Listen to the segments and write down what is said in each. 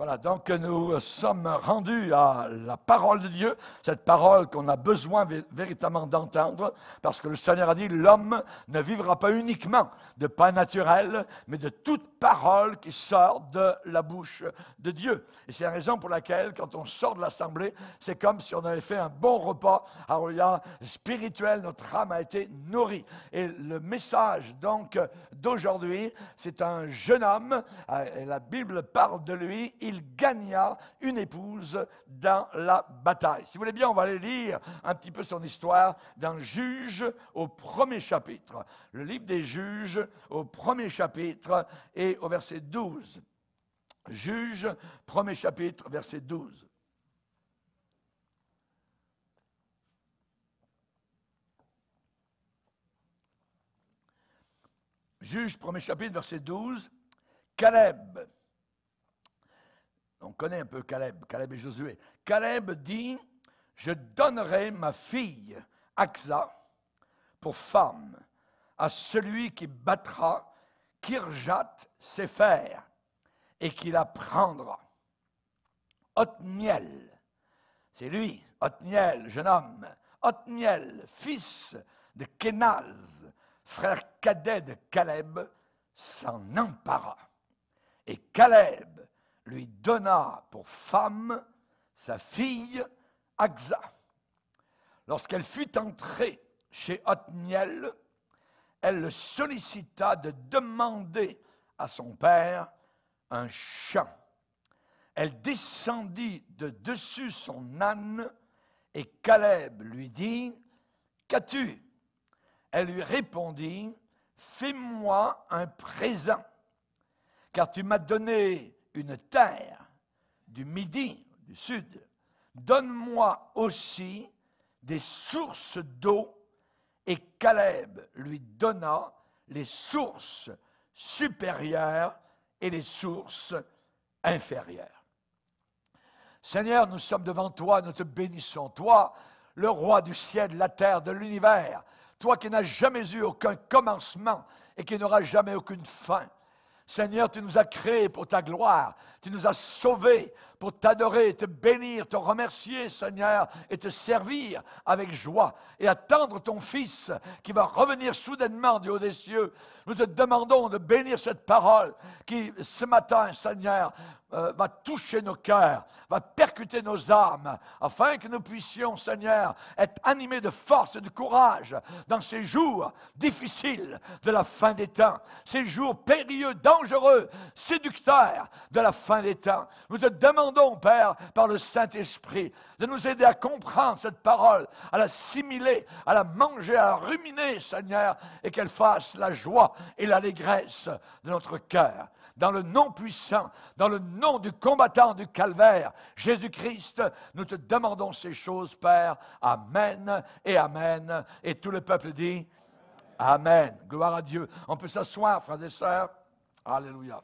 Voilà, donc nous sommes rendus à la parole de Dieu, cette parole qu'on a besoin véritablement d'entendre, parce que le Seigneur a dit, l'homme ne vivra pas uniquement de pain naturel, mais de toute parole qui sort de la bouche de Dieu. Et c'est la raison pour laquelle, quand on sort de l'assemblée, c'est comme si on avait fait un bon repas, y regard spirituel, notre âme a été nourrie. Et le message, donc, d'aujourd'hui, c'est un jeune homme, euh, et la Bible parle de lui, il gagna une épouse dans la bataille. Si vous voulez bien, on va aller lire un petit peu son histoire dans juge au premier chapitre. Le livre des Juges au premier chapitre et au verset 12. Juge, premier chapitre, verset 12. Juge, premier chapitre, verset 12. Caleb, connaît un peu Caleb, Caleb et Josué. Caleb dit, je donnerai ma fille, Aksa, pour femme, à celui qui battra Kirjat Sefer et qui la prendra. Otniel, c'est lui, Otniel, jeune homme, Otniel, fils de Kenaz, frère cadet de Caleb, s'en empara. Et Caleb lui donna pour femme sa fille Axa. Lorsqu'elle fut entrée chez Otniel, elle le sollicita de demander à son père un champ. Elle descendit de dessus son âne et Caleb lui dit, Qu'as-tu Elle lui répondit, Fais-moi un présent, car tu m'as donné une terre du midi, du sud. Donne-moi aussi des sources d'eau. Et Caleb lui donna les sources supérieures et les sources inférieures. Seigneur, nous sommes devant toi, nous te bénissons, toi, le roi du ciel, de la terre, de l'univers, toi qui n'as jamais eu aucun commencement et qui n'aura jamais aucune fin. Seigneur, tu nous as créés pour ta gloire, tu nous as sauvés, pour t'adorer, te bénir, te remercier, Seigneur, et te servir avec joie et attendre ton Fils qui va revenir soudainement du haut des cieux. Nous te demandons de bénir cette parole qui, ce matin, Seigneur, euh, va toucher nos cœurs, va percuter nos âmes, afin que nous puissions, Seigneur, être animés de force et de courage dans ces jours difficiles de la fin des temps, ces jours périlleux, dangereux, séducteurs de la fin des temps. Nous te demandons demandons, Père, par le Saint-Esprit, de nous aider à comprendre cette parole, à l'assimiler, à la manger, à ruminer, Seigneur, et qu'elle fasse la joie et l'allégresse de notre cœur. Dans le nom puissant, dans le nom du combattant du calvaire, Jésus-Christ, nous te demandons ces choses, Père. Amen et Amen. Et tout le peuple dit Amen. Gloire à Dieu. On peut s'asseoir, frères et sœurs. Alléluia.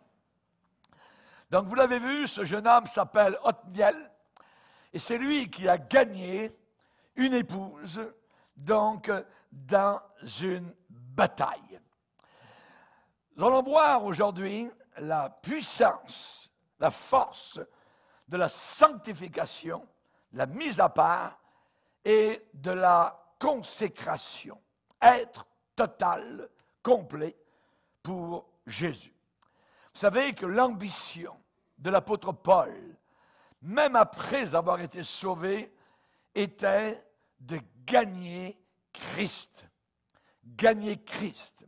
Donc, vous l'avez vu, ce jeune homme s'appelle Otniel, et c'est lui qui a gagné une épouse, donc dans une bataille. Nous allons voir aujourd'hui la puissance, la force de la sanctification, la mise à part et de la consécration. Être total, complet pour Jésus. Vous savez que l'ambition de l'apôtre Paul, même après avoir été sauvé, était de gagner Christ. Gagner Christ.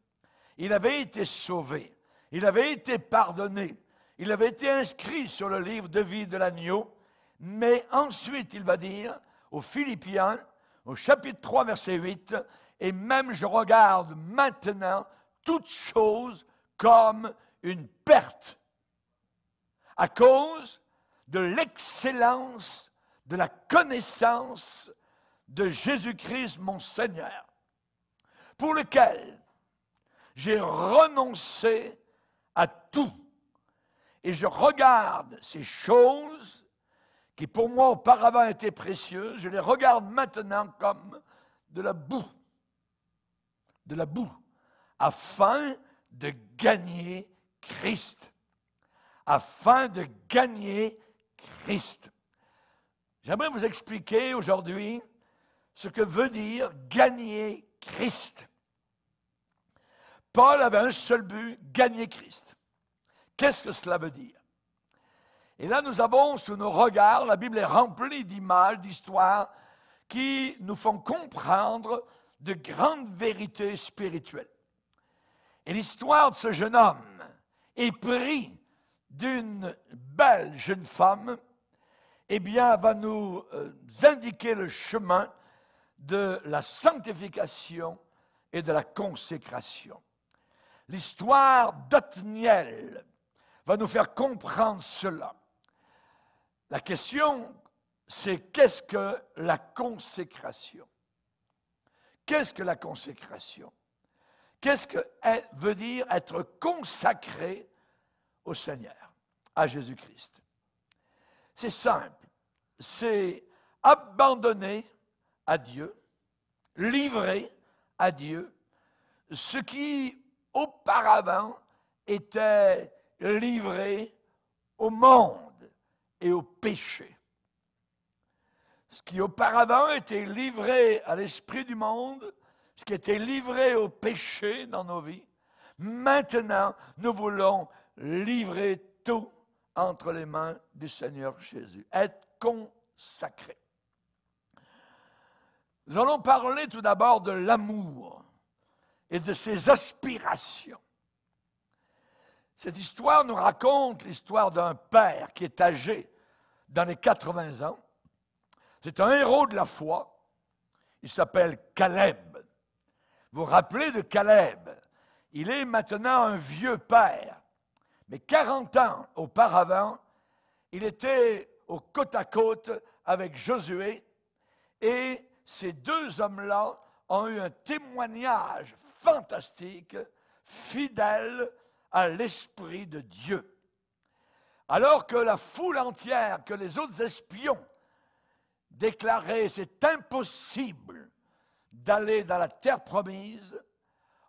Il avait été sauvé, il avait été pardonné, il avait été inscrit sur le livre de vie de l'agneau, mais ensuite, il va dire aux Philippiens, au chapitre 3, verset 8, et même je regarde maintenant toutes choses comme une perte à cause de l'excellence de la connaissance de Jésus-Christ mon Seigneur, pour lequel j'ai renoncé à tout. Et je regarde ces choses qui pour moi auparavant étaient précieuses, je les regarde maintenant comme de la boue, de la boue, afin de gagner Christ, afin de gagner Christ. J'aimerais vous expliquer aujourd'hui ce que veut dire gagner Christ. Paul avait un seul but, gagner Christ. Qu'est-ce que cela veut dire Et là, nous avons sous nos regards, la Bible est remplie d'images, d'histoires qui nous font comprendre de grandes vérités spirituelles. Et l'histoire de ce jeune homme, et pris d'une belle jeune femme, eh bien, va nous euh, indiquer le chemin de la sanctification et de la consécration. L'histoire d'Otniel va nous faire comprendre cela. La question, c'est qu'est-ce que la consécration Qu'est-ce que la consécration Qu'est-ce que veut dire être consacré au Seigneur, à Jésus-Christ C'est simple. C'est abandonner à Dieu, livrer à Dieu ce qui auparavant était livré au monde et au péché. Ce qui auparavant était livré à l'esprit du monde ce qui était livré au péché dans nos vies, maintenant nous voulons livrer tout entre les mains du Seigneur Jésus, être consacré. Nous allons parler tout d'abord de l'amour et de ses aspirations. Cette histoire nous raconte l'histoire d'un père qui est âgé dans les 80 ans. C'est un héros de la foi. Il s'appelle Caleb. Vous vous rappelez de Caleb Il est maintenant un vieux père. Mais 40 ans auparavant, il était au côte à côte avec Josué et ces deux hommes-là ont eu un témoignage fantastique, fidèle à l'Esprit de Dieu. Alors que la foule entière, que les autres espions déclaraient c'est impossible, d'aller dans la terre promise.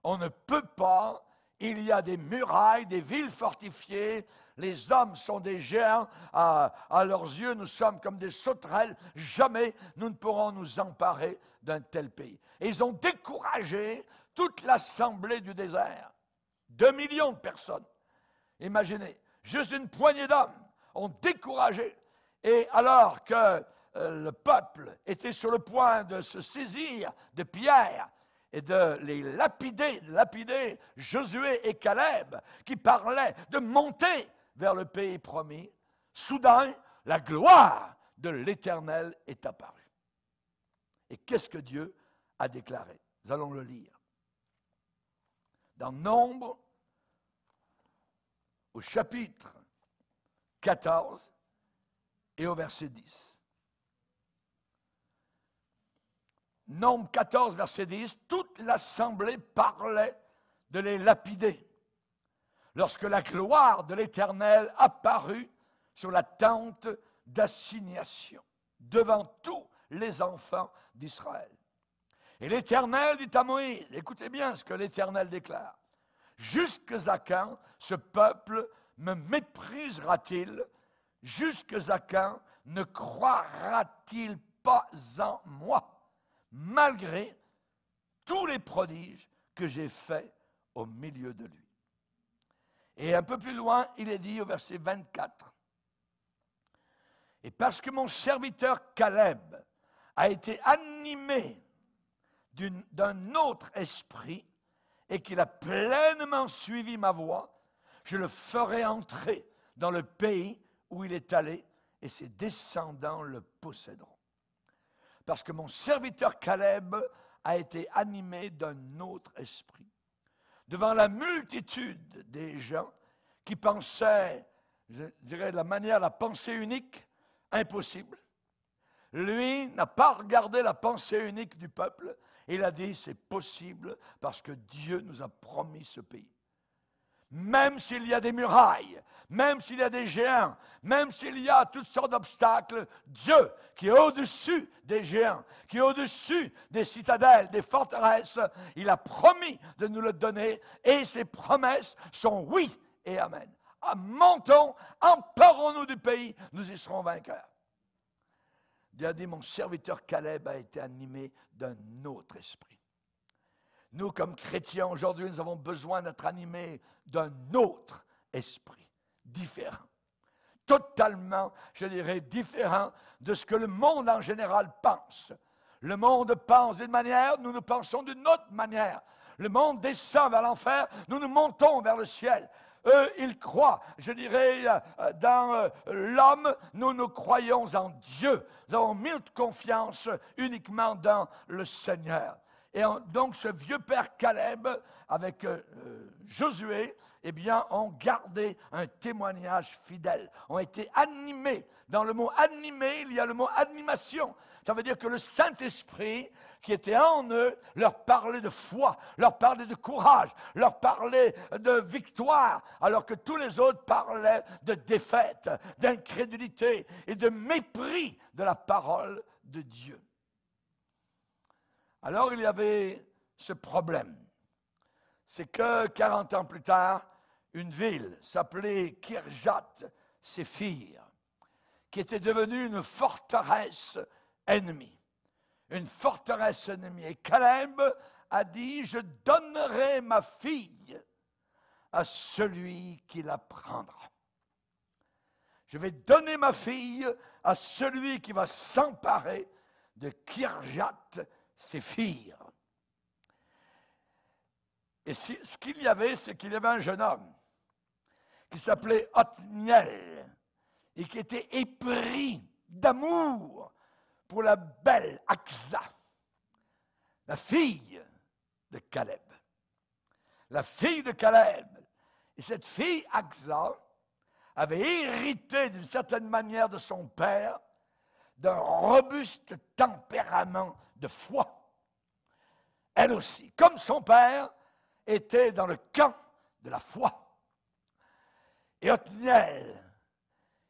On ne peut pas. Il y a des murailles, des villes fortifiées. Les hommes sont des géants. À, leurs yeux, nous sommes comme des sauterelles. Jamais nous ne pourrons nous emparer d'un tel pays. Et ils ont découragé toute l'assemblée du désert. Deux millions de personnes. Imaginez, juste une poignée d'hommes ont découragé. Et alors que euh, le peuple était sur le point de se saisir de Pierre et de les lapider, lapider Josué et Caleb, qui parlaient de monter vers le pays promis, soudain, la gloire de l'Éternel est apparue. Et qu'est-ce que Dieu a déclaré Nous allons le lire. Dans Nombre, au chapitre 14 et au verset 10. Nombre 14, verset 10, toute l'assemblée parlait de les lapider. Lorsque la gloire de l'Éternel apparut sur la tente d'assignation, devant tous les enfants d'Israël. Et l'Éternel dit à Moïse, écoutez bien ce que l'Éternel déclare, Jusque à quand ce peuple me méprisera-t-il Jusque à quand ne croira-t-il pas en moi malgré tous les prodiges que j'ai faits au milieu de lui. Et un peu plus loin, il est dit au verset 24, Et parce que mon serviteur Caleb a été animé d'un autre esprit et qu'il a pleinement suivi ma voie, je le ferai entrer dans le pays où il est allé et ses descendants le posséderont parce que mon serviteur Caleb a été animé d'un autre esprit. Devant la multitude des gens qui pensaient, je dirais de la manière, la pensée unique, impossible, lui n'a pas regardé la pensée unique du peuple. Il a dit, c'est possible parce que Dieu nous a promis ce pays même s'il y a des murailles, même s'il y a des géants, même s'il y a toutes sortes d'obstacles, Dieu qui est au-dessus des géants, qui est au-dessus des citadelles, des forteresses, il a promis de nous le donner et ses promesses sont oui et amen. À montons, emparons-nous du pays, nous y serons vainqueurs. a dit, mon serviteur Caleb a été animé d'un autre esprit. Nous, comme chrétiens, aujourd'hui, nous avons besoin d'être animés d'un autre esprit, différent. Totalement, je dirais, différent de ce que le monde en général pense. Le monde pense d'une manière, nous nous pensons d'une autre manière. Le monde descend vers l'enfer, nous nous montons vers le ciel. Eux, ils croient, je dirais, euh, dans euh, l'homme, nous nous croyons en Dieu. Nous avons mille confiance uniquement dans le Seigneur. Et donc ce vieux père Caleb avec euh, euh, Josué, eh bien, ont gardé un témoignage fidèle, ont été animés. Dans le mot animé, il y a le mot animation. Ça veut dire que le Saint-Esprit, qui était en eux, leur parlait de foi, leur parlait de courage, leur parlait de victoire, alors que tous les autres parlaient de défaite, d'incrédulité et de mépris de la parole de Dieu. Alors il y avait ce problème. C'est que 40 ans plus tard, une ville s'appelait Kirjat filles, qui était devenue une forteresse ennemie. Une forteresse ennemie. Et Caleb a dit, je donnerai ma fille à celui qui la prendra. Je vais donner ma fille à celui qui va s'emparer de Kirjat Séphir. Et ce qu'il y avait, c'est qu'il y avait un jeune homme qui s'appelait Otniel et qui était épris d'amour pour la belle Aksa, la fille de Caleb. La fille de Caleb. Et cette fille Aksa avait hérité d'une certaine manière de son père d'un robuste tempérament de foi. Elle aussi, comme son père, était dans le camp de la foi. Et Othniel,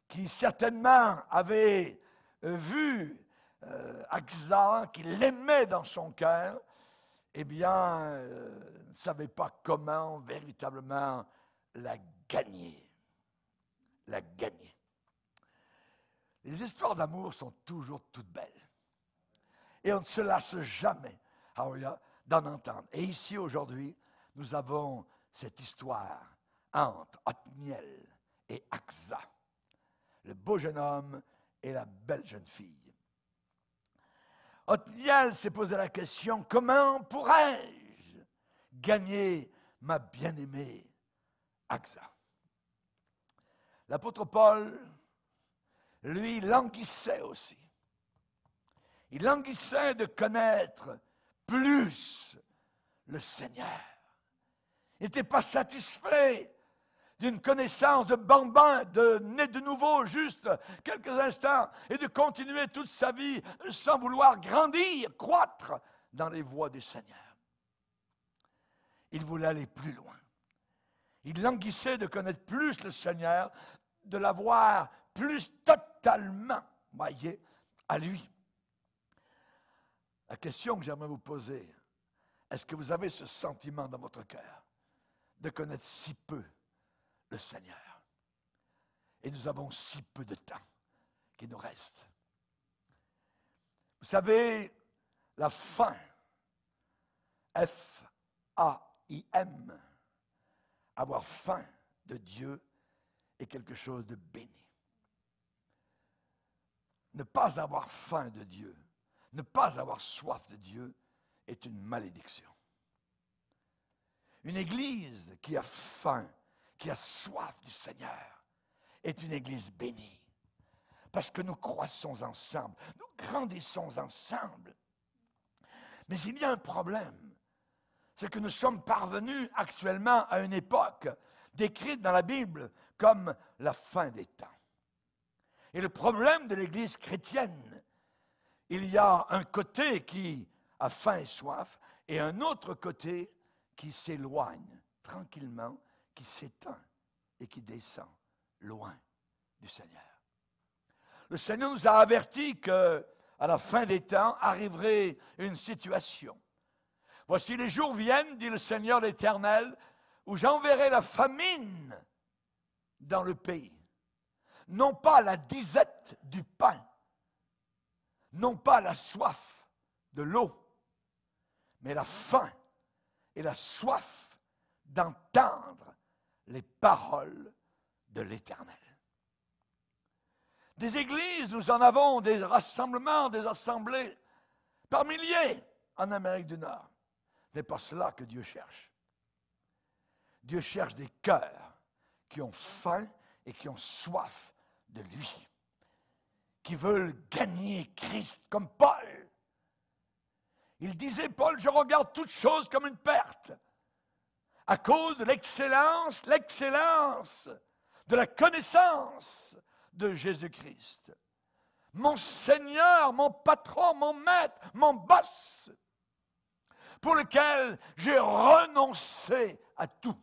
qui certainement avait euh, vu euh, axa qui l'aimait dans son cœur, eh bien, euh, ne savait pas comment véritablement la gagner. La gagner. Les histoires d'amour sont toujours toutes belles et on ne se lasse jamais d'en entendre. Et ici, aujourd'hui, nous avons cette histoire entre Otniel et axa le beau jeune homme et la belle jeune fille. Otniel s'est posé la question, comment pourrais-je gagner ma bien-aimée axa L'apôtre Paul, lui, languissait aussi il languissait de connaître plus le Seigneur. Il n'était pas satisfait d'une connaissance de bambin, de né de nouveau, juste quelques instants, et de continuer toute sa vie sans vouloir grandir, croître dans les voies du Seigneur. Il voulait aller plus loin. Il languissait de connaître plus le Seigneur, de l'avoir plus totalement, voyez, à lui. La question que j'aimerais vous poser, est-ce que vous avez ce sentiment dans votre cœur de connaître si peu le Seigneur Et nous avons si peu de temps qui nous reste. Vous savez, la fin, F-A-I-M, avoir faim de Dieu est quelque chose de béni. Ne pas avoir faim de Dieu ne pas avoir soif de Dieu est une malédiction. Une église qui a faim, qui a soif du Seigneur, est une église bénie. Parce que nous croissons ensemble, nous grandissons ensemble. Mais il y a un problème. C'est que nous sommes parvenus actuellement à une époque décrite dans la Bible comme la fin des temps. Et le problème de l'Église chrétienne, il y a un côté qui a faim et soif et un autre côté qui s'éloigne tranquillement, qui s'éteint et qui descend loin du Seigneur. Le Seigneur nous a avertis que à la fin des temps arriverait une situation. Voici les jours viennent, dit le Seigneur l'Éternel, où j'enverrai la famine dans le pays. Non pas la disette du pain, non pas la soif de l'eau, mais la faim et la soif d'entendre les paroles de l'Éternel. Des églises, nous en avons, des rassemblements, des assemblées, par milliers en Amérique du Nord. Ce n'est pas cela que Dieu cherche. Dieu cherche des cœurs qui ont faim et qui ont soif de lui qui veulent gagner Christ comme Paul. Il disait, Paul, je regarde toute chose comme une perte à cause de l'excellence, l'excellence de la connaissance de Jésus-Christ. Mon Seigneur, mon patron, mon maître, mon boss, pour lequel j'ai renoncé à tout.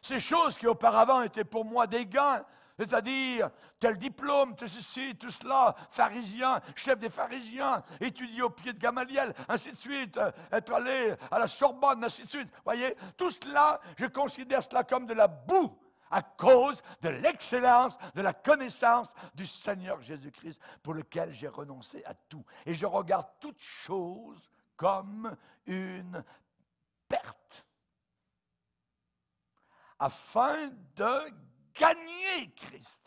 Ces choses qui auparavant étaient pour moi des gains, c'est-à-dire tel diplôme, tout ceci, tout cela, pharisien, chef des pharisiens, étudié au pied de Gamaliel, ainsi de suite, euh, être allé à la Sorbonne, ainsi de suite. Voyez, tout cela, je considère cela comme de la boue à cause de l'excellence de la connaissance du Seigneur Jésus-Christ pour lequel j'ai renoncé à tout. Et je regarde toute chose comme une perte afin de gagner Christ,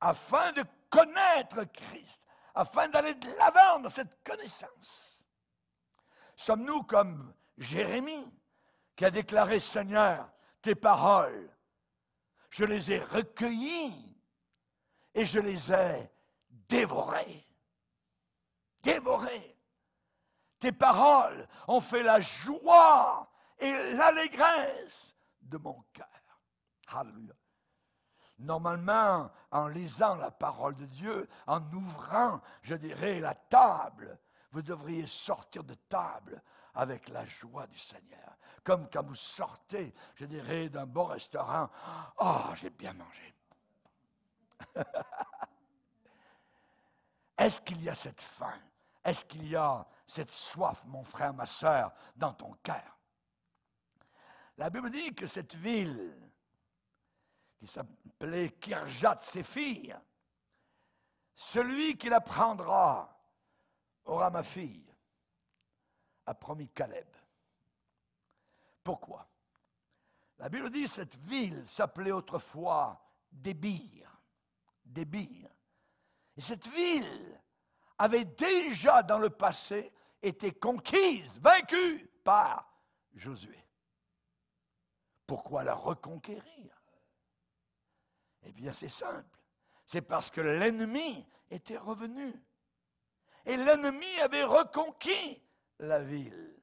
afin de connaître Christ, afin d'aller de l'avant dans cette connaissance. Sommes-nous comme Jérémie qui a déclaré, Seigneur, tes paroles, je les ai recueillies et je les ai dévorées. Dévorées. Tes paroles ont fait la joie et l'allégresse de mon cœur. Normalement, en lisant la parole de Dieu, en ouvrant, je dirais, la table, vous devriez sortir de table avec la joie du Seigneur. Comme quand vous sortez, je dirais, d'un bon restaurant, oh, j'ai bien mangé. Est-ce qu'il y a cette faim Est-ce qu'il y a cette soif, mon frère, ma sœur, dans ton cœur La Bible dit que cette ville, qui s'appelait Kirjat Séphir. Celui qui la prendra aura ma fille, a promis Caleb. Pourquoi La Bible dit cette ville s'appelait autrefois Débir. Débir. Et cette ville avait déjà dans le passé été conquise, vaincue par Josué. Pourquoi la reconquérir eh bien, c'est simple. C'est parce que l'ennemi était revenu. Et l'ennemi avait reconquis la ville.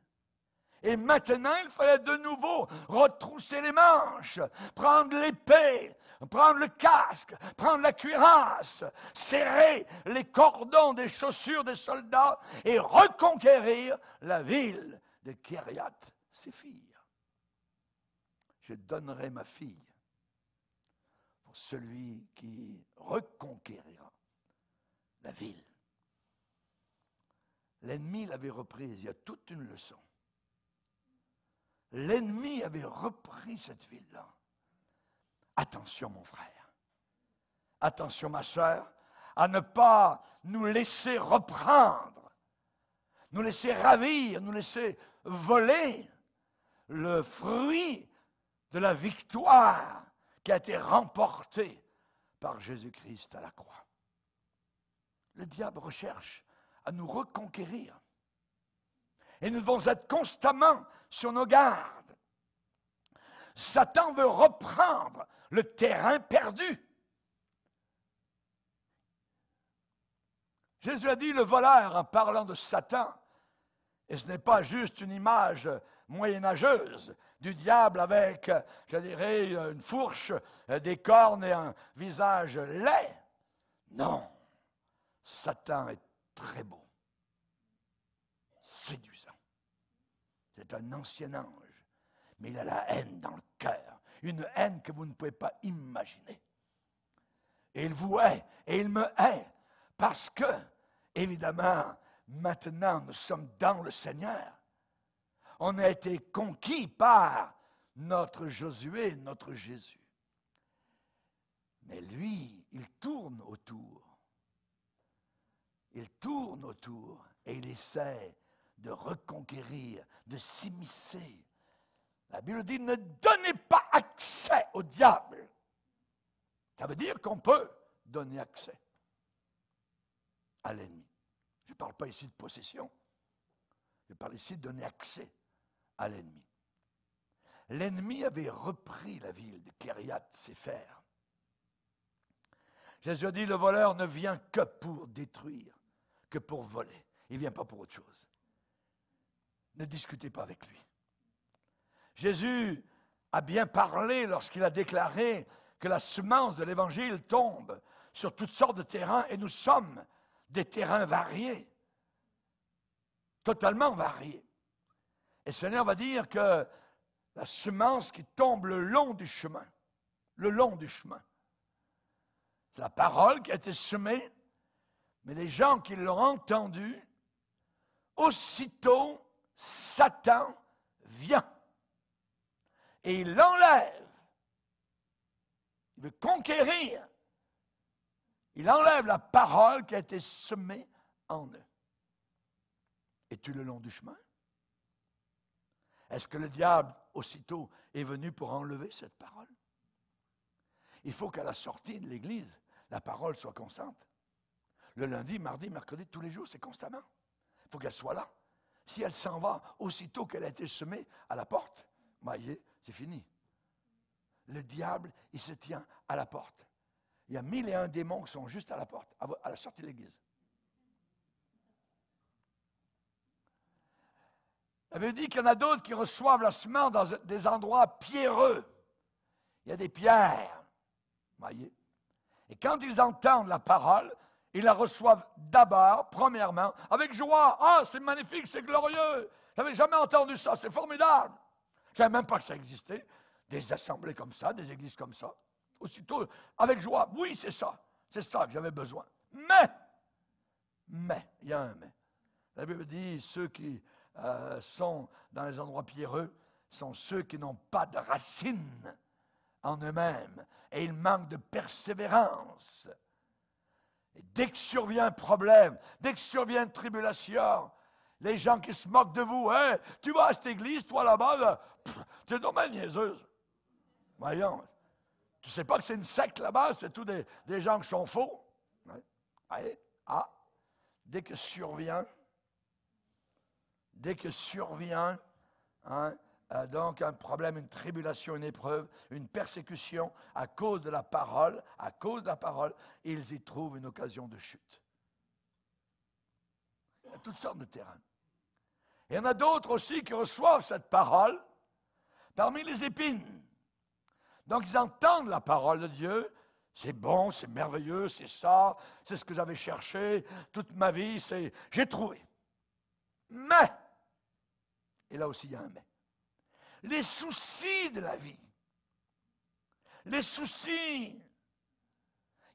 Et maintenant, il fallait de nouveau retrousser les manches, prendre l'épée, prendre le casque, prendre la cuirasse, serrer les cordons des chaussures des soldats et reconquérir la ville de Kiryat Séphir. Je donnerai ma fille celui qui reconquérira la ville. L'ennemi l'avait reprise, il y a toute une leçon. L'ennemi avait repris cette ville-là. Attention mon frère, attention ma soeur, à ne pas nous laisser reprendre, nous laisser ravir, nous laisser voler le fruit de la victoire qui a été remporté par Jésus-Christ à la croix. Le diable recherche à nous reconquérir. Et nous devons être constamment sur nos gardes. Satan veut reprendre le terrain perdu. Jésus a dit le voleur en parlant de Satan, et ce n'est pas juste une image moyenâgeuse, du diable avec, je dirais, une fourche, des cornes et un visage laid. Non, Satan est très beau, séduisant. C'est un ancien ange, mais il a la haine dans le cœur, une haine que vous ne pouvez pas imaginer. Et il vous hait, et il me hait, parce que, évidemment, maintenant nous sommes dans le Seigneur on a été conquis par notre Josué, notre Jésus. Mais lui, il tourne autour. Il tourne autour et il essaie de reconquérir, de s'immiscer. La Bible dit ne donnez pas accès au diable. Ça veut dire qu'on peut donner accès à l'ennemi. Je ne parle pas ici de possession. Je parle ici de donner accès à l'ennemi. L'ennemi avait repris la ville de Kériat Sefer. Jésus a dit, le voleur ne vient que pour détruire, que pour voler. Il ne vient pas pour autre chose. Ne discutez pas avec lui. Jésus a bien parlé lorsqu'il a déclaré que la semence de l'Évangile tombe sur toutes sortes de terrains et nous sommes des terrains variés, totalement variés. Et le Seigneur va dire que la semence qui tombe le long du chemin, le long du chemin, c'est la parole qui a été semée, mais les gens qui l'ont entendue, aussitôt Satan vient et il l'enlève. Il veut conquérir. Il enlève la parole qui a été semée en eux. Es-tu le long du chemin? Est-ce que le diable, aussitôt, est venu pour enlever cette parole Il faut qu'à la sortie de l'Église, la parole soit constante. Le lundi, mardi, mercredi, tous les jours, c'est constamment. Il faut qu'elle soit là. Si elle s'en va aussitôt qu'elle a été semée à la porte, voyez, c'est fini. Le diable, il se tient à la porte. Il y a mille et un démons qui sont juste à la porte, à la sortie de l'Église. La Bible dit qu'il y en a d'autres qui reçoivent la semence dans des endroits pierreux. Il y a des pierres. Voyez. Et quand ils entendent la parole, ils la reçoivent d'abord, premièrement, avec joie. Ah, c'est magnifique, c'est glorieux. J'avais jamais entendu ça, c'est formidable. Je savais même pas que ça existait. Des assemblées comme ça, des églises comme ça. Aussitôt, avec joie. Oui, c'est ça. C'est ça que j'avais besoin. Mais, mais, il y a un mais. La Bible dit ceux qui euh, sont dans les endroits pierreux sont ceux qui n'ont pas de racines en eux-mêmes et ils manquent de persévérance. dès que survient un problème, dès que survient une tribulation, les gens qui se moquent de vous, tu vas à cette église, toi là-bas, tu es normal niaiseuse. Voyons, tu sais pas que c'est une secte là-bas, c'est tous des, des, gens qui sont faux. Ah, dès que survient dès que survient hein, euh, donc un problème, une tribulation, une épreuve, une persécution à cause de la parole, à cause de la parole, ils y trouvent une occasion de chute. Il y a toutes sortes de terrains. Il y en a d'autres aussi qui reçoivent cette parole parmi les épines. Donc ils entendent la parole de Dieu. C'est bon, c'est merveilleux, c'est ça, c'est ce que j'avais cherché toute ma vie, c'est j'ai trouvé. Mais et là aussi il y a un mais, les soucis de la vie, les soucis.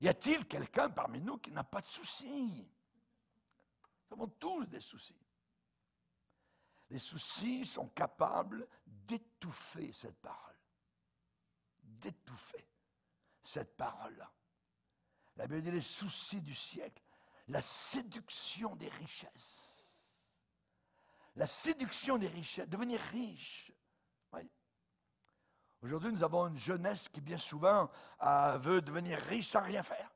Y a-t-il quelqu'un parmi nous qui n'a pas de soucis Nous avons tous des soucis. Les soucis sont capables d'étouffer cette parole. D'étouffer cette parole-là. La Bible dit les soucis du siècle, la séduction des richesses la séduction des richesses, devenir riche. Aujourd'hui, nous avons une jeunesse qui bien souvent veut devenir riche sans rien faire.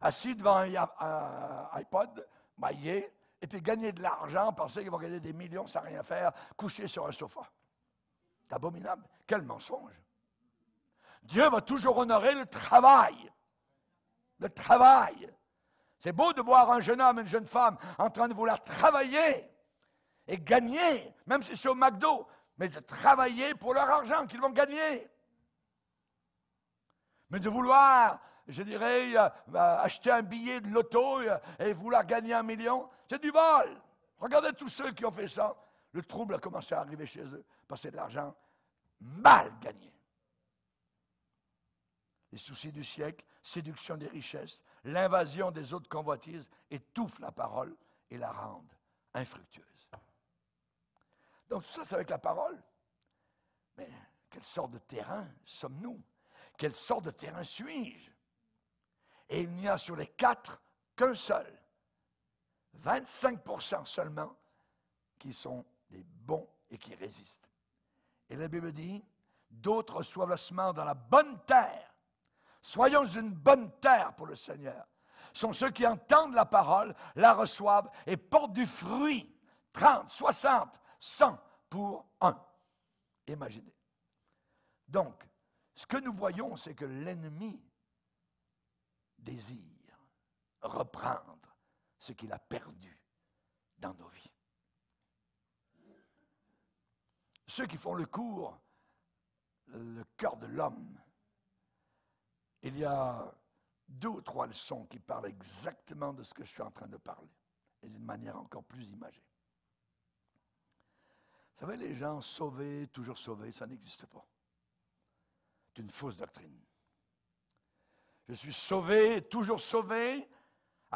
Assis devant un, iPod, maillé, et puis gagner de l'argent, penser qu'ils vont gagner des millions sans rien faire, couché sur un sofa. C'est abominable. Quel mensonge. Dieu va toujours honorer le travail. Le travail. C'est beau de voir un jeune homme, une jeune femme en train de vouloir travailler et gagner, même si c'est au McDo, mais de travailler pour leur argent qu'ils vont gagner. Mais de vouloir, je dirais, euh, euh, acheter un billet de loto euh, et vouloir gagner un million, c'est du vol. Regardez tous ceux qui ont fait ça. Le trouble a commencé à arriver chez eux parce que c'est de l'argent mal gagné. Les soucis du siècle, séduction des richesses, L'invasion des autres convoitises étouffe la parole et la rende infructueuse. Donc tout ça, c'est avec la parole. Mais quelle sorte de terrain sommes-nous? Quelle sorte de terrain suis-je? Et il n'y a sur les quatre qu'un seul, 25 seulement, qui sont des bons et qui résistent. Et la Bible dit, d'autres reçoivent le semence dans la bonne terre Soyons une bonne terre pour le Seigneur. Sont ceux qui entendent la parole, la reçoivent et portent du fruit. Trente, soixante, cent pour un. Imaginez. Donc, ce que nous voyons, c'est que l'ennemi désire reprendre ce qu'il a perdu dans nos vies. Ceux qui font le cours, le cœur de l'homme, il y a deux ou trois leçons qui parlent exactement de ce que je suis en train de parler, et d'une manière encore plus imagée. Vous savez, les gens sauvés, toujours sauvés, ça n'existe pas. C'est une fausse doctrine. Je suis sauvé, toujours sauvé,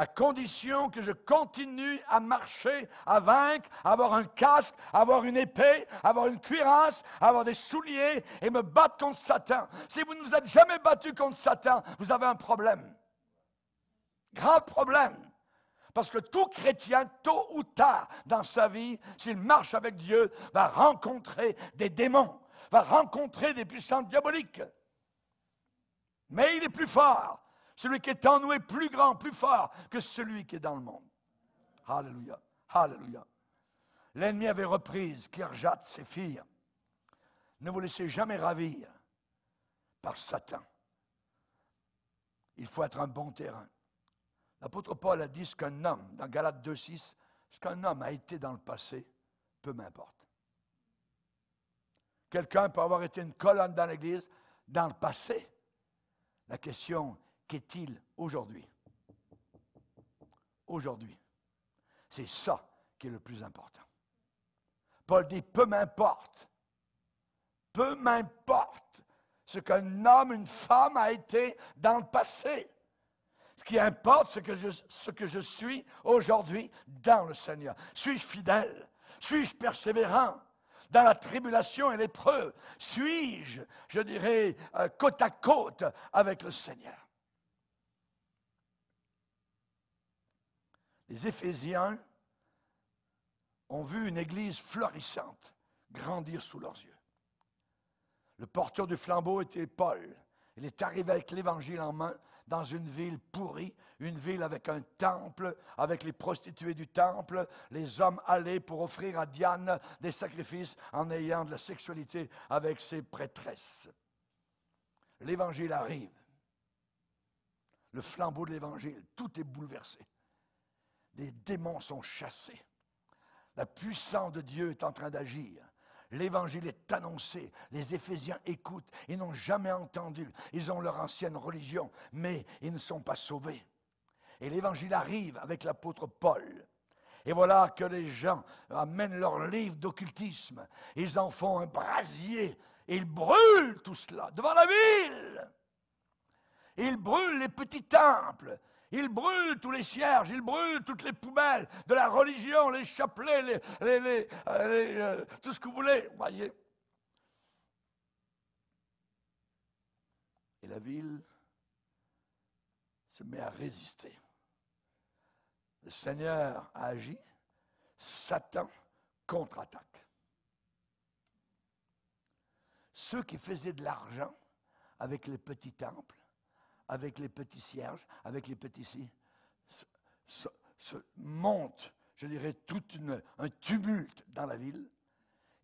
à condition que je continue à marcher, à vaincre, à avoir un casque, à avoir une épée, à avoir une cuirasse, à avoir des souliers et me battre contre Satan. Si vous ne vous êtes jamais battu contre Satan, vous avez un problème. Grave problème. Parce que tout chrétien, tôt ou tard dans sa vie, s'il marche avec Dieu, va rencontrer des démons, va rencontrer des puissances diaboliques. Mais il est plus fort celui qui est en nous est plus grand, plus fort que celui qui est dans le monde. Alléluia. Alléluia. L'ennemi avait reprise Kirjat, ses filles. Ne vous laissez jamais ravir par Satan. Il faut être un bon terrain. L'apôtre Paul a dit ce qu'un homme, dans Galates 2.6, ce qu'un homme a été dans le passé, peu m'importe. Quelqu'un peut avoir été une colonne dans l'Église dans le passé. La question qu'est-il aujourd'hui Aujourd'hui. C'est ça qui est le plus important. Paul dit, peu m'importe, peu m'importe ce qu'un homme, une femme a été dans le passé. Ce qui importe, c'est ce que je suis aujourd'hui dans le Seigneur. Suis-je fidèle Suis-je persévérant dans la tribulation et l'épreuve Suis-je, je dirais, euh, côte à côte avec le Seigneur Les Éphésiens ont vu une église florissante grandir sous leurs yeux. Le porteur du flambeau était Paul. Il est arrivé avec l'évangile en main dans une ville pourrie, une ville avec un temple, avec les prostituées du temple, les hommes allés pour offrir à Diane des sacrifices en ayant de la sexualité avec ses prêtresses. L'évangile arrive. Le flambeau de l'évangile, tout est bouleversé des démons sont chassés. La puissance de Dieu est en train d'agir. L'évangile est annoncé. Les Éphésiens écoutent. Ils n'ont jamais entendu. Ils ont leur ancienne religion, mais ils ne sont pas sauvés. Et l'évangile arrive avec l'apôtre Paul. Et voilà que les gens amènent leurs livres d'occultisme. Ils en font un brasier. ils brûlent tout cela devant la ville. Ils brûlent les petits temples. Il brûle tous les cierges, il brûle toutes les poubelles de la religion, les chapelets, les, euh, euh, tout ce que vous voulez. Voyez. Et la ville se met à résister. Le Seigneur a agi, Satan contre-attaque. Ceux qui faisaient de l'argent avec les petits temples, avec les petits cierges, avec les petits si, se, monte, je dirais, tout un tumulte dans la ville,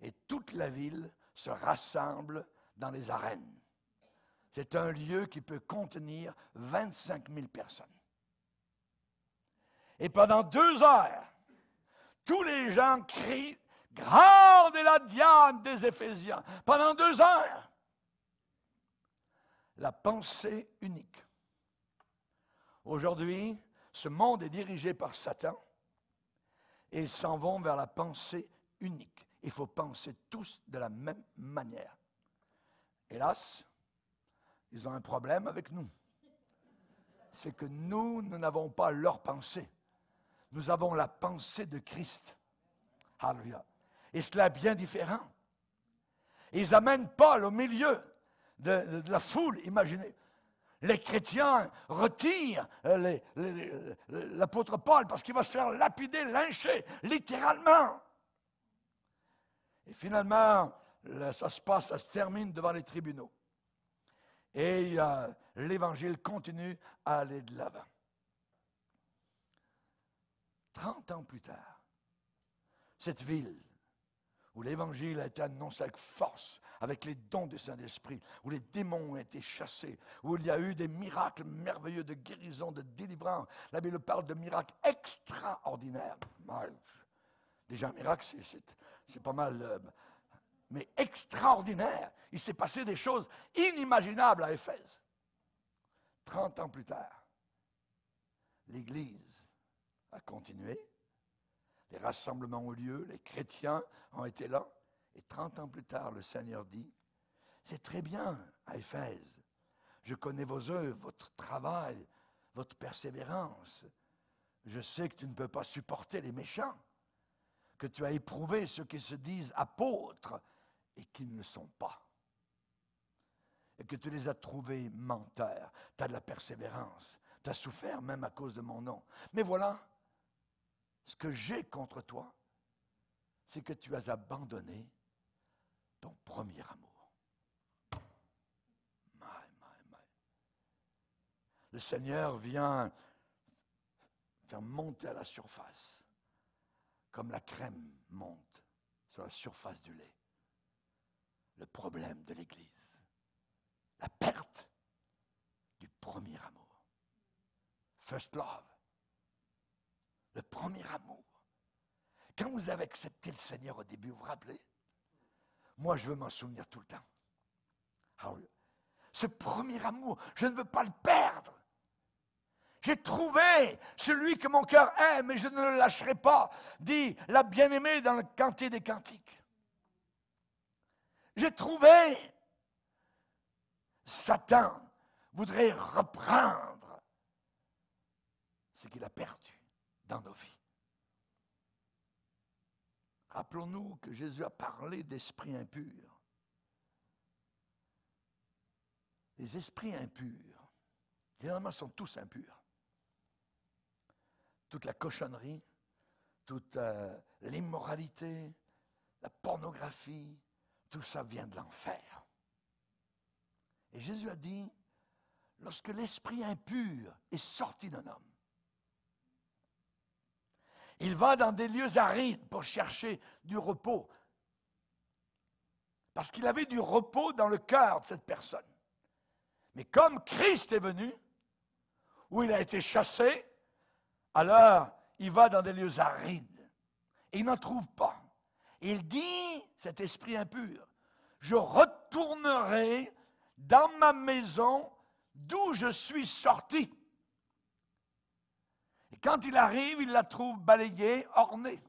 et toute la ville se rassemble dans les arènes. C'est un lieu qui peut contenir 25 000 personnes. Et pendant deux heures, tous les gens crient Grande est la Diane des Éphésiens. Pendant deux heures, la pensée unique. Aujourd'hui, ce monde est dirigé par Satan et ils s'en vont vers la pensée unique. Il faut penser tous de la même manière. Hélas, ils ont un problème avec nous. C'est que nous, nous n'avons pas leur pensée. Nous avons la pensée de Christ. Alléluia. Et cela est bien différent. Ils amènent Paul au milieu de, la foule, imaginez. Les chrétiens retirent euh, l'apôtre Paul parce qu'il va se faire lapider, lyncher, littéralement. Et finalement, ça se passe, ça se termine devant les tribunaux. Et euh, l'évangile continue à aller de l'avant. Trente ans plus tard, cette ville où l'évangile a été annoncé avec force, avec les dons du Saint-Esprit, où les démons ont été chassés, où il y a eu des miracles merveilleux de guérison, de délivrance. La Bible parle de miracles extraordinaires. Déjà, un miracle, c'est pas mal, euh, mais extraordinaire. Il s'est passé des choses inimaginables à Éphèse. Trente ans plus tard, l'Église a continué les rassemblements ont lieu, les chrétiens ont été là. Et 30 ans plus tard, le Seigneur dit, c'est très bien à Éphèse, je connais vos œuvres, votre travail, votre persévérance. Je sais que tu ne peux pas supporter les méchants, que tu as éprouvé ceux qui se disent apôtres et qui ne le sont pas et que tu les as trouvés menteurs. Tu as de la persévérance. Tu as souffert même à cause de mon nom. Mais voilà, ce que j'ai contre toi, c'est que tu as abandonné ton premier amour. Le Seigneur vient faire monter à la surface, comme la crème monte sur la surface du lait, le problème de l'Église, la perte du premier amour. First love le premier amour. Quand vous avez accepté le Seigneur au début, vous vous rappelez Moi, je veux m'en souvenir tout le temps. Ah ce premier amour, je ne veux pas le perdre. J'ai trouvé celui que mon cœur aime et je ne le lâcherai pas, dit la bien-aimée dans le Canté des Cantiques. J'ai trouvé. Satan voudrait reprendre ce qu'il a perdu dans nos vies. Rappelons-nous que Jésus a parlé d'esprits impurs. Les esprits impurs, généralement, sont tous impurs. Toute la cochonnerie, toute euh, l'immoralité, la pornographie, tout ça vient de l'enfer. Et Jésus a dit, lorsque l'esprit impur est sorti d'un homme, il va dans des lieux arides pour chercher du repos. Parce qu'il avait du repos dans le cœur de cette personne. Mais comme Christ est venu, où il a été chassé, alors il va dans des lieux arides. Et il n'en trouve pas. Il dit, cet esprit impur, je retournerai dans ma maison d'où je suis sorti. Quand il arrive, il la trouve balayée, ornée.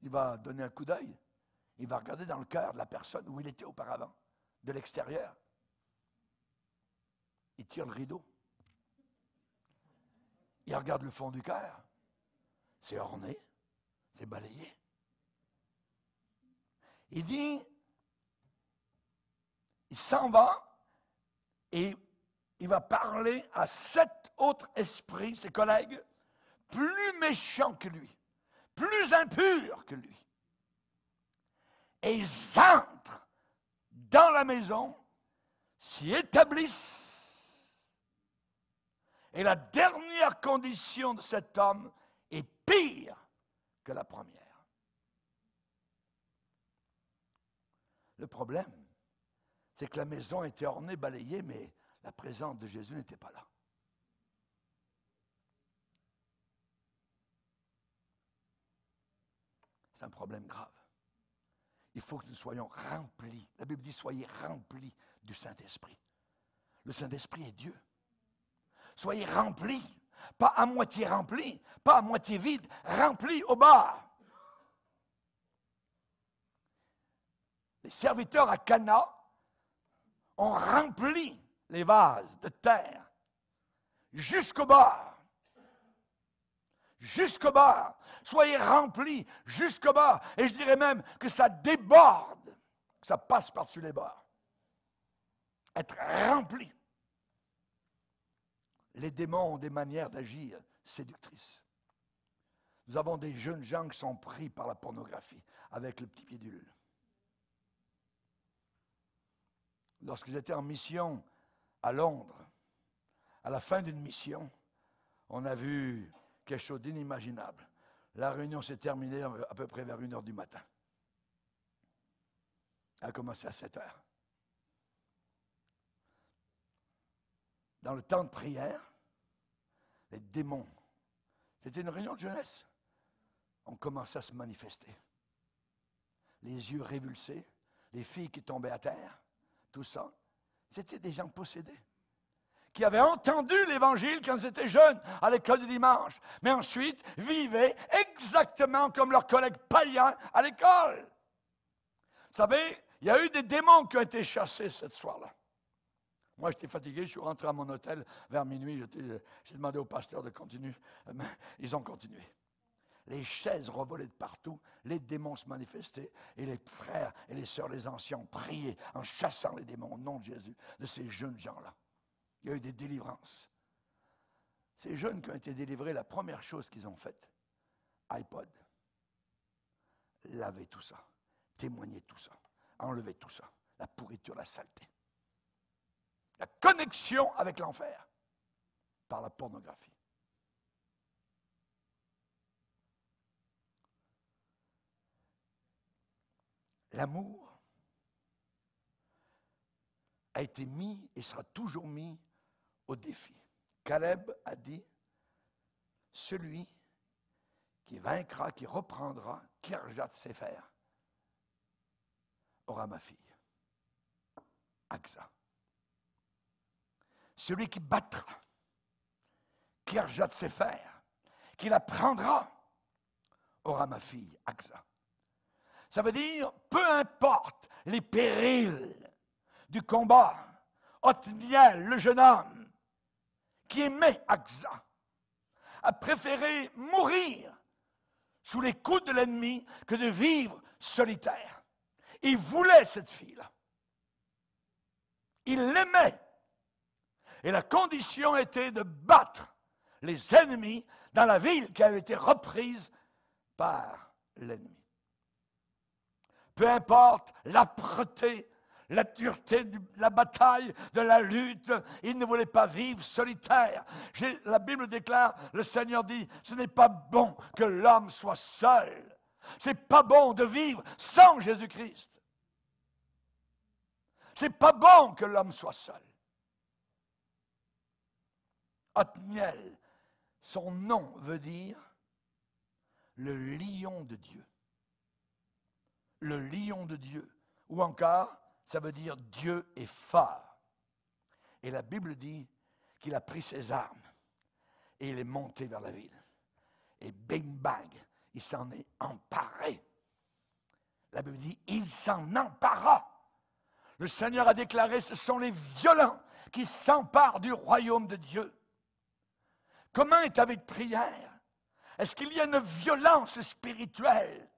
Il va donner un coup d'œil. Il va regarder dans le cœur de la personne où il était auparavant, de l'extérieur. Il tire le rideau. Il regarde le fond du cœur. C'est orné, c'est balayé. Il dit, il s'en va et il va parler à sept autres esprits, ses collègues, plus méchants que lui, plus impurs que lui. Et ils entrent dans la maison, s'y établissent. Et la dernière condition de cet homme est pire que la première. Le problème, c'est que la maison était ornée, balayée, mais la présence de Jésus n'était pas là. C'est un problème grave. Il faut que nous soyons remplis. La Bible dit soyez remplis du Saint-Esprit. Le Saint-Esprit est Dieu. Soyez remplis, pas à moitié remplis, pas à moitié vide, remplis au bas. Les serviteurs à Cana ont rempli les vases de terre jusqu'au bord. Jusqu'au bord. Soyez remplis jusqu'au bord. Et je dirais même que ça déborde, que ça passe par-dessus les bords. Être rempli. Les démons ont des manières d'agir séductrices. Nous avons des jeunes gens qui sont pris par la pornographie avec le petit pied pédule. Lorsqu'ils étaient en mission à Londres, à la fin d'une mission, on a vu quelque chose d'inimaginable. La réunion s'est terminée à peu près vers 1 h du matin. Elle a commencé à 7 h Dans le temps de prière, les démons, c'était une réunion de jeunesse, ont commencé à se manifester. Les yeux révulsés, les filles qui tombaient à terre, tout ça, c'était des gens possédés qui avaient entendu l'Évangile quand ils étaient jeunes à l'école du dimanche, mais ensuite vivaient exactement comme leurs collègues païens à l'école. Vous savez, il y a eu des démons qui ont été chassés cette soir-là. Moi, j'étais fatigué, je suis rentré à mon hôtel vers minuit, j'ai demandé au pasteur de continuer, mais ils ont continué les chaises revolaient de partout, les démons se manifestaient, et les frères et les sœurs, les anciens priaient en chassant les démons au nom de Jésus, de ces jeunes gens-là. Il y a eu des délivrances. Ces jeunes qui ont été délivrés, la première chose qu'ils ont faite, iPod, laver tout ça, témoigner tout ça, enlever tout ça, la pourriture, la saleté. La connexion avec l'enfer par la pornographie. L'amour a été mis et sera toujours mis au défi. Caleb a dit, celui qui vaincra, qui reprendra Kirjat Sefer, aura ma fille, Aksa. Celui qui battra Kirjat Sefer, qui la prendra, aura ma fille, Aksa. Ça veut dire, peu importe les périls du combat, Otniel, le jeune homme, qui aimait axa a préféré mourir sous les coups de l'ennemi que de vivre solitaire. Il voulait cette fille-là. Il l'aimait. Et la condition était de battre les ennemis dans la ville qui avait été reprise par l'ennemi peu importe l'âpreté, la dureté de la bataille, de la lutte. Il ne voulait pas vivre solitaire. La Bible déclare, le Seigneur dit, ce n'est pas bon que l'homme soit seul. C'est pas bon de vivre sans Jésus-Christ. C'est pas bon que l'homme soit seul. son nom veut dire le lion de Dieu le lion de Dieu, ou encore, ça veut dire Dieu est fort. Et la Bible dit qu'il a pris ses armes et il est monté vers la ville. Et bing bang, il s'en est emparé. La Bible dit, il s'en empara. Le Seigneur a déclaré, ce sont les violents qui s'emparent du royaume de Dieu. Comment est avec prière Est-ce qu'il y a une violence spirituelle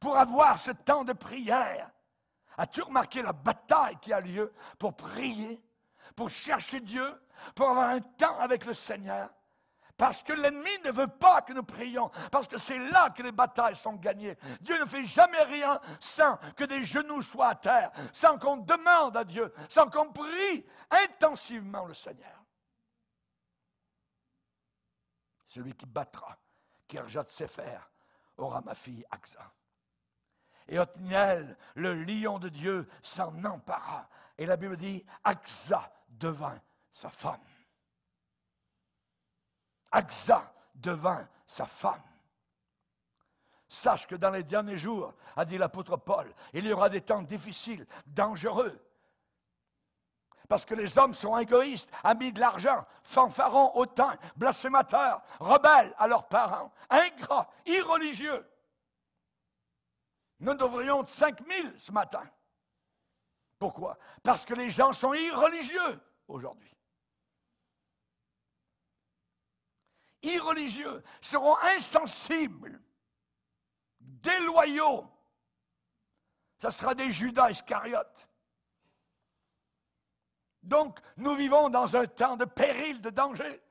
pour avoir ce temps de prière. As-tu remarqué la bataille qui a lieu pour prier, pour chercher Dieu, pour avoir un temps avec le Seigneur parce que l'ennemi ne veut pas que nous prions, parce que c'est là que les batailles sont gagnées. Dieu ne fait jamais rien sans que des genoux soient à terre, sans qu'on demande à Dieu, sans qu'on prie intensivement le Seigneur. Celui qui battra, qui rejette ses fers, aura ma fille Axa. Et Othniel, le lion de Dieu, s'en empara. Et la Bible dit, Axa devint sa femme. Axa devint sa femme. Sache que dans les derniers jours, a dit l'apôtre Paul, il y aura des temps difficiles, dangereux. Parce que les hommes sont égoïstes, amis de l'argent, fanfarons, hautains, blasphémateurs, rebelles à leurs parents, ingrats, irreligieux. Nous devrions être 5 ce matin. Pourquoi? Parce que les gens sont irreligieux aujourd'hui. Irreligieux seront insensibles, déloyaux. Ce sera des Judas Iscariotes. Donc, nous vivons dans un temps de péril, de danger.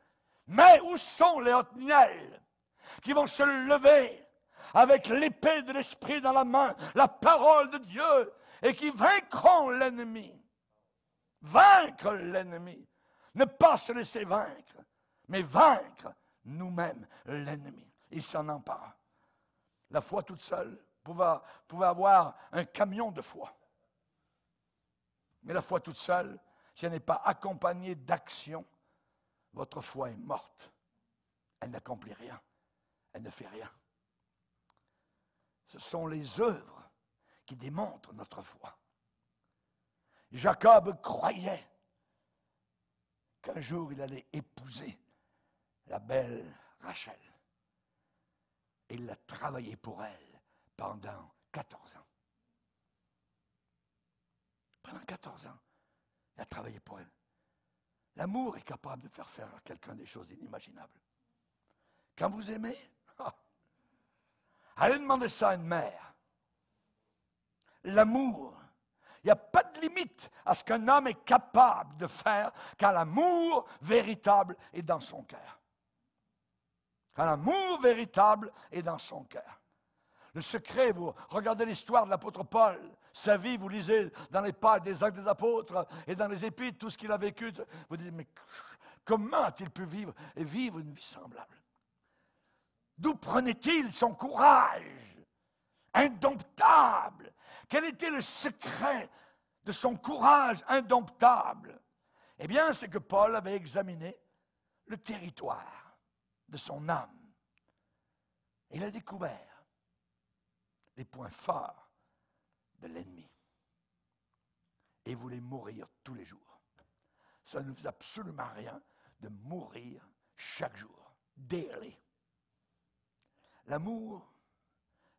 Mais où sont les Othniel qui vont se lever avec l'épée de l'Esprit dans la main, la parole de Dieu, et qui vaincront l'ennemi. Vaincre l'ennemi. Ne pas se laisser vaincre, mais vaincre nous-mêmes l'ennemi. Il s'en empara. La foi toute seule pouvait, pouvait avoir un camion de foi. Mais la foi toute seule, si elle n'est pas accompagnée d'action, votre foi est morte. Elle n'accomplit rien. Elle ne fait rien. Ce sont les œuvres qui démontrent notre foi. Jacob croyait qu'un jour il allait épouser la belle Rachel. Et il a travaillé pour elle pendant 14 ans. Pendant 14 ans, il a travaillé pour elle. L'amour est capable de faire faire à quelqu'un des choses inimaginables. Quand vous aimez, ah, Allez demander ça à une mère. L'amour. Il n'y a pas de limite à ce qu'un homme est capable de faire quand l'amour véritable est dans son cœur. Quand l'amour véritable est dans son cœur. Le secret, vous regardez l'histoire de l'apôtre Paul, sa vie, vous lisez dans les pages des actes des apôtres et dans les épîtres, tout ce qu'il a vécu, vous dites, mais comment a-t-il pu vivre et vivre une vie semblable D'où prenait-il son courage indomptable Quel était le secret de son courage indomptable Eh bien, c'est que Paul avait examiné le territoire de son âme. Il a découvert les points forts de l'ennemi. Et voulait mourir tous les jours. Ça ne faisait absolument rien de mourir chaque jour, daily. L'amour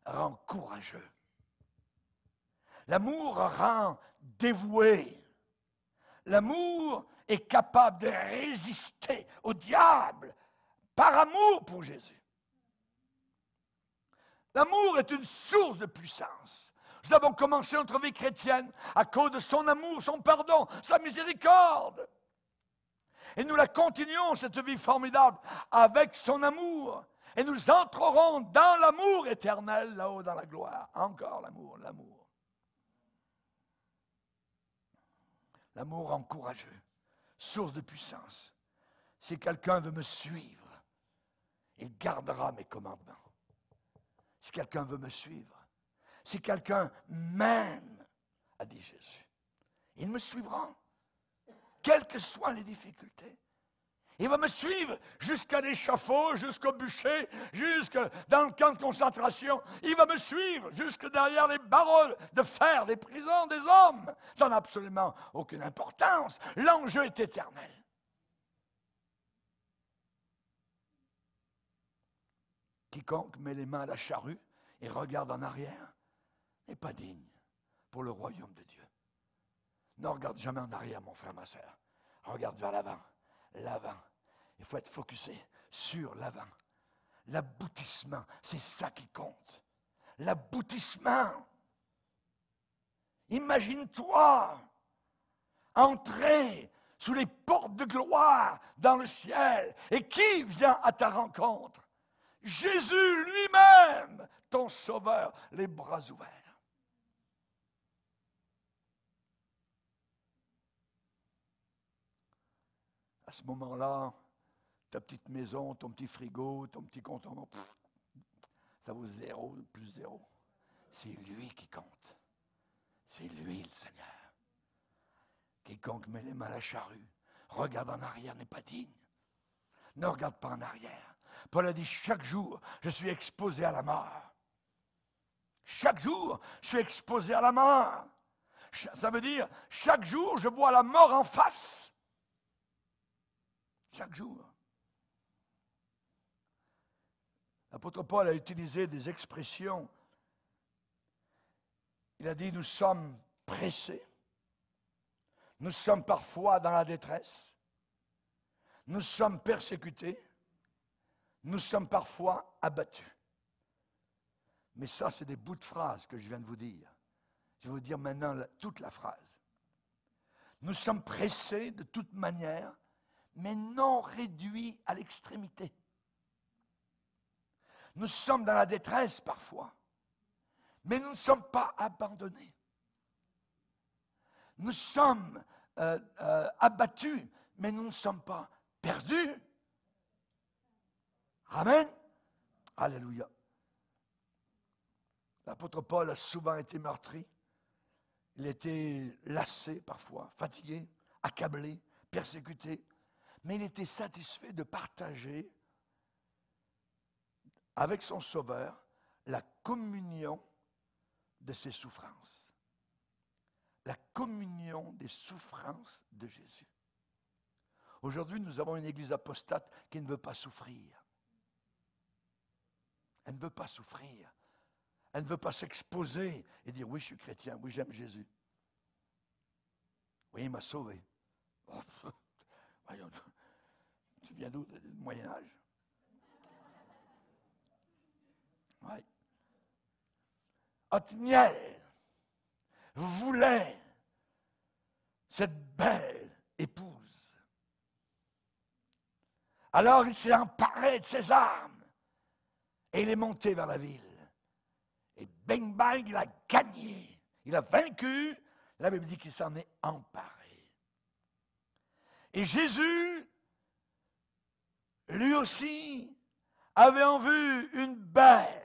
rend courageux. L'amour rend dévoué. L'amour est capable de résister au diable par amour pour Jésus. L'amour est une source de puissance. Nous avons commencé notre vie chrétienne à cause de son amour, son pardon, sa miséricorde. Et nous la continuons, cette vie formidable, avec son amour, et nous entrerons dans l'amour éternel, là-haut dans la gloire. Encore l'amour, l'amour. L'amour encourageux, source de puissance. Si quelqu'un veut me suivre, il gardera mes commandements. Si quelqu'un veut me suivre, si quelqu'un m'aime, a dit Jésus, il me suivra, quelles que soient les difficultés. Il va me suivre jusqu'à l'échafaud, jusqu'au bûcher, jusqu'à dans le camp de concentration. Il va me suivre jusque derrière les barreaux de fer des prisons des hommes. Ça n'a absolument aucune importance. L'enjeu est éternel. Quiconque met les mains à la charrue et regarde en arrière n'est pas digne pour le royaume de Dieu. Ne regarde jamais en arrière, mon frère, ma soeur. Regarde vers l'avant, l'avant, il faut être focusé sur l'avant. L'aboutissement, c'est ça qui compte. L'aboutissement. Imagine-toi entrer sous les portes de gloire dans le ciel. Et qui vient à ta rencontre Jésus lui-même, ton Sauveur, les bras ouverts. À ce moment-là, ta petite maison, ton petit frigo, ton petit compte ça vaut zéro, plus zéro. C'est lui qui compte. C'est lui le Seigneur. Quiconque met les mains à la charrue, regarde en arrière n'est pas digne. Ne regarde pas en arrière. Paul a dit, chaque jour, je suis exposé à la mort. Chaque jour, je suis exposé à la mort. Ça veut dire, chaque jour, je vois la mort en face. Chaque jour. L'apôtre Paul a utilisé des expressions. Il a dit, nous sommes pressés. Nous sommes parfois dans la détresse. Nous sommes persécutés. Nous sommes parfois abattus. Mais ça, c'est des bouts de phrases que je viens de vous dire. Je vais vous dire maintenant toute la phrase. Nous sommes pressés de toute manière, mais non réduits à l'extrémité. Nous sommes dans la détresse parfois, mais nous ne sommes pas abandonnés. Nous sommes euh, euh, abattus, mais nous ne sommes pas perdus. Amen. Alléluia. L'apôtre Paul a souvent été meurtri. Il était lassé parfois, fatigué, accablé, persécuté. Mais il était satisfait de partager avec son Sauveur la communion de ses souffrances. La communion des souffrances de Jésus. Aujourd'hui, nous avons une Église apostate qui ne veut pas souffrir. Elle ne veut pas souffrir. Elle ne veut pas s'exposer et dire oui, je suis chrétien, oui, j'aime Jésus. Oui, il m'a sauvé. tu viens d'où, du Moyen Âge Othniel voulait cette belle épouse. Alors il s'est emparé de ses armes et il est monté vers la ville. Et bing bang, il a gagné. Il a vaincu. La Bible dit qu'il s'en est emparé. Et Jésus, lui aussi, avait en vue une belle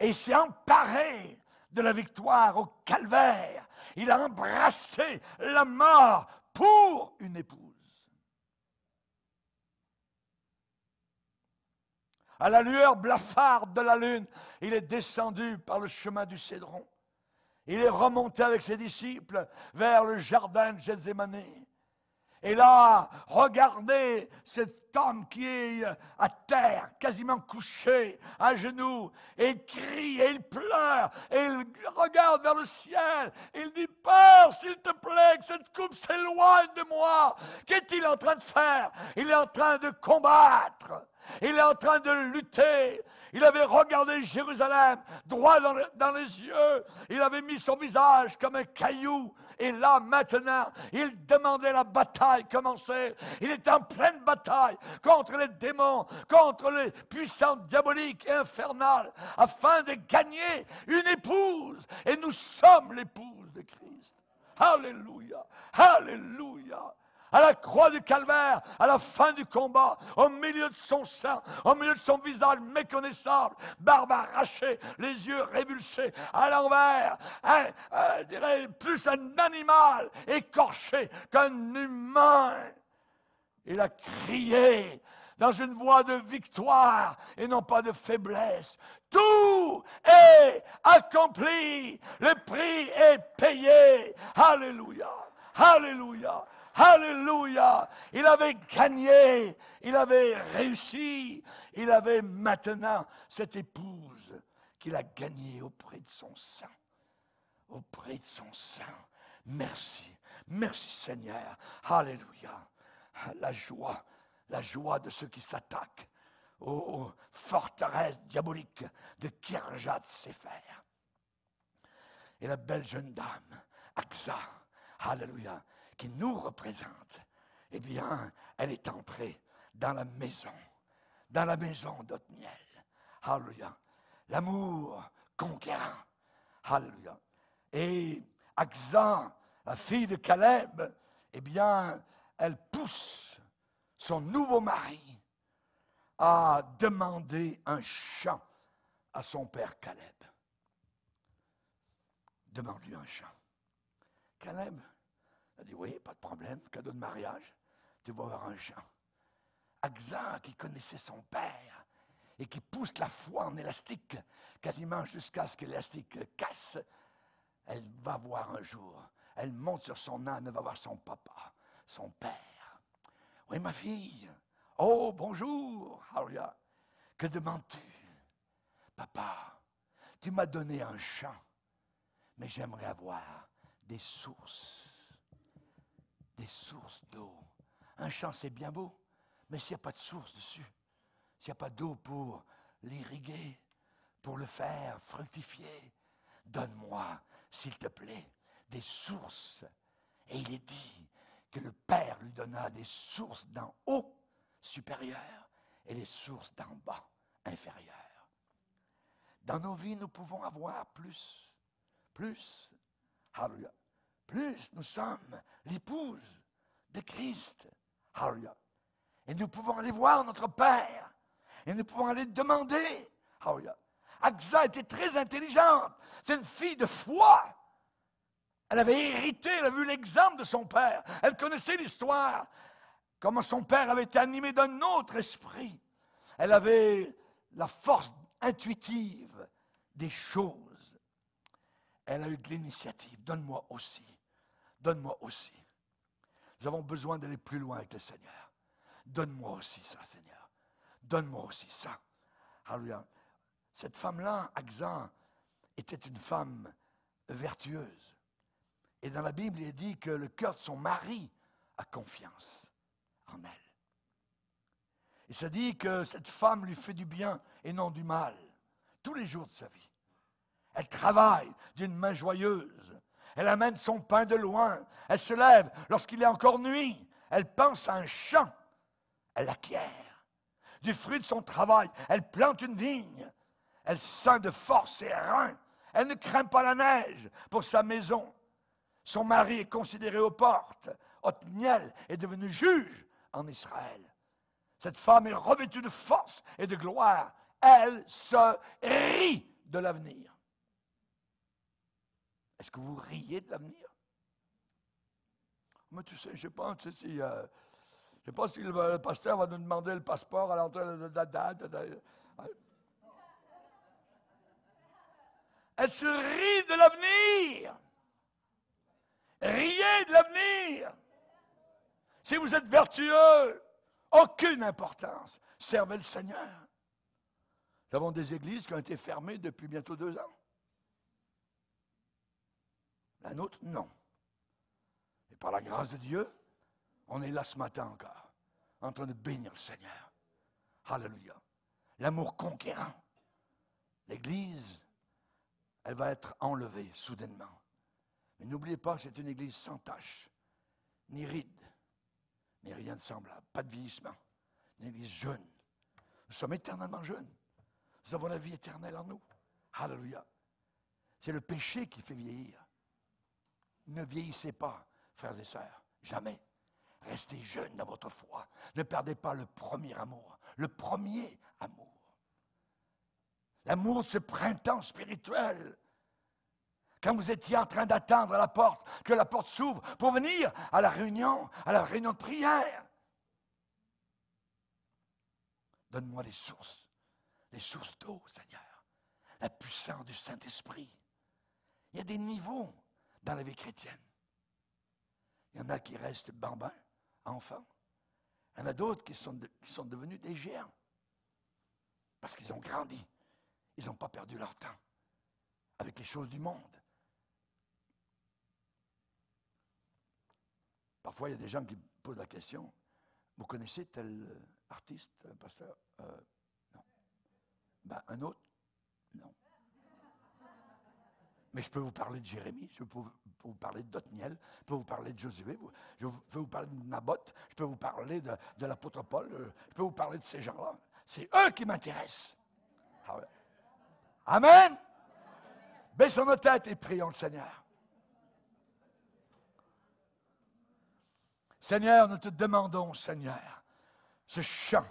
et s'est emparé de la victoire au calvaire. Il a embrassé la mort pour une épouse. À la lueur blafarde de la lune, il est descendu par le chemin du Cédron. Il est remonté avec ses disciples vers le jardin de Gethsemane. Et là, regardez cet homme qui est euh, à terre, quasiment couché, à genoux, et il crie, et il pleure, et il regarde vers le ciel, il dit, Peur, s'il te plaît, que cette coupe s'éloigne de moi. Qu'est-il en train de faire Il est en train de combattre, il est en train de lutter, il avait regardé Jérusalem droit dans, les yeux. Il avait mis son visage comme un caillou. Et là, maintenant, il demandait la bataille commencer. Il était en pleine bataille contre les démons, contre les puissances diaboliques et infernales, afin de gagner une épouse. Et nous sommes l'épouse de Christ. Alléluia. Alléluia à la croix du calvaire, à la fin du combat, au milieu de son sein, au milieu de son visage méconnaissable, barbe arrachée, les yeux révulsés, à l'envers, plus un animal écorché qu'un humain. Il a crié dans une voix de victoire et non pas de faiblesse. Tout est accompli. Le prix est payé. Alléluia. Alléluia. Alléluia. Il avait gagné, il avait réussi, il avait maintenant cette épouse qu'il a gagnée auprès de son sein, Auprès de son sein. Merci. Merci Seigneur. Alléluia. La joie, la joie de ceux qui s'attaquent aux forteresses diaboliques de Kirjat Sefer. Et la belle jeune dame, Aksa, Alléluia, qui nous représente, eh bien, elle est entrée dans la maison, dans la maison d'Otniel. Hallelujah. L'amour conquérant. Hallelujah. Et Aksa, la fille de Caleb, eh bien, elle pousse son nouveau mari à demander un chant à son père Caleb. Demande-lui un chant. Caleb, elle dit Oui, pas de problème, cadeau de mariage, tu vas avoir un champ. Axa, qui connaissait son père et qui pousse la foi en élastique, quasiment jusqu'à ce que l'élastique casse, elle va voir un jour. Elle monte sur son âne, elle va voir son papa, son père. Oui, ma fille. Oh, bonjour, Que demandes-tu Papa, tu m'as donné un champ, mais j'aimerais avoir des sources des sources d'eau. Un champ, c'est bien beau, mais s'il n'y a pas de source dessus, s'il n'y a pas d'eau pour l'irriguer, pour le faire fructifier, donne-moi, s'il te plaît, des sources. Et il est dit que le Père lui donna des sources d'en haut supérieur et des sources d'en bas inférieur. Dans nos vies, nous pouvons avoir plus, plus. Hallelujah plus nous sommes l'épouse de Christ. Et nous pouvons aller voir notre Père. Et nous pouvons aller demander. AXA était très intelligente. C'est une fille de foi. Elle avait hérité, elle avait vu l'exemple de son père. Elle connaissait l'histoire. Comment son père avait été animé d'un autre esprit. Elle avait la force intuitive des choses. Elle a eu de l'initiative. Donne-moi aussi Donne-moi aussi. Nous avons besoin d'aller plus loin avec le Seigneur. Donne-moi aussi ça, Seigneur. Donne-moi aussi ça. Cette femme-là, Axan, était une femme vertueuse. Et dans la Bible, il est dit que le cœur de son mari a confiance en elle. Il se dit que cette femme lui fait du bien et non du mal tous les jours de sa vie. Elle travaille d'une main joyeuse. Elle amène son pain de loin. Elle se lève lorsqu'il est encore nuit. Elle pense à un champ. Elle acquiert. Du fruit de son travail, elle plante une vigne. Elle sent de force ses reins. Elle ne craint pas la neige pour sa maison. Son mari est considéré aux portes. Othniel est devenu juge en Israël. Cette femme est revêtue de force et de gloire. Elle se rit de l'avenir. Est-ce que vous riez de l'avenir Moi, tu sais, je pense que si, je le pasteur va nous demander le passeport à l'entrée de la date. Elle se rit de l'avenir. Riez de l'avenir. Si vous êtes vertueux, aucune importance. Servez le Seigneur. Nous avons des églises qui ont été fermées depuis bientôt deux ans. La nôtre, non. Et par la grâce de Dieu, on est là ce matin encore, en train de bénir le Seigneur. Alléluia. L'amour conquérant. L'Église, elle va être enlevée soudainement. Mais n'oubliez pas que c'est une Église sans tache, ni ride, ni rien de semblable, pas de vieillissement. Une Église jeune. Nous sommes éternellement jeunes. Nous avons la vie éternelle en nous. Alléluia. C'est le péché qui fait vieillir ne vieillissez pas, frères et sœurs, jamais. Restez jeunes dans votre foi. Ne perdez pas le premier amour, le premier amour. L'amour de ce printemps spirituel. Quand vous étiez en train d'attendre la porte, que la porte s'ouvre pour venir à la réunion, à la réunion de prière. Donne-moi les sources, les sources d'eau, Seigneur, la puissance du Saint-Esprit. Il y a des niveaux dans la vie chrétienne. Il y en a qui restent bambins, enfants. Il y en a d'autres qui sont, devenus des géants parce qu'ils ont grandi. Ils n'ont pas perdu leur temps avec les choses du monde. Parfois, il y a des gens qui posent la question, vous connaissez tel artiste, pasteur euh, Non. Ben, un autre mais je peux vous parler de Jérémie, je peux vous parler d'Othniel, je peux vous parler de Josué, je peux vous parler de Naboth, je peux vous parler de, de l'apôtre Paul, euh, je peux vous parler de ces gens-là. C'est eux qui m'intéressent. Ah Amen. Baissons nos têtes et prions le Seigneur. Seigneur, nous te demandons, Seigneur, ce chant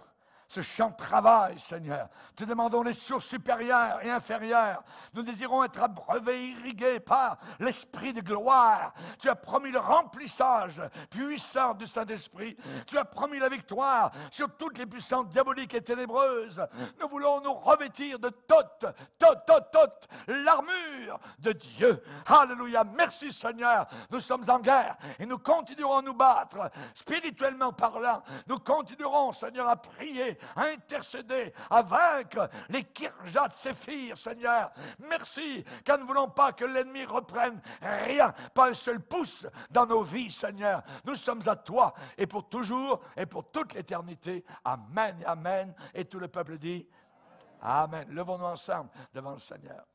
ce champ de travail, Seigneur. Te demandons les sources supérieures et inférieures. Nous désirons être abreuvés, irrigués par l'Esprit de gloire. Tu as promis le remplissage puissant du Saint-Esprit. Tu as promis la victoire sur toutes les puissances diaboliques et ténébreuses. Nous voulons nous revêtir de toute, toute, toute, toute l'armure de Dieu. Alléluia. Merci, Seigneur. Nous sommes en guerre et nous continuerons à nous battre spirituellement parlant. Nous continuerons, Seigneur, à prier à intercéder, à vaincre les Kirjat Séphir, Seigneur. Merci, car nous ne voulons pas que l'ennemi reprenne rien, pas un seul pouce dans nos vies, Seigneur. Nous sommes à toi et pour toujours et pour toute l'éternité. Amen, amen. Et tout le peuple dit Amen. Levons-nous ensemble devant le Seigneur.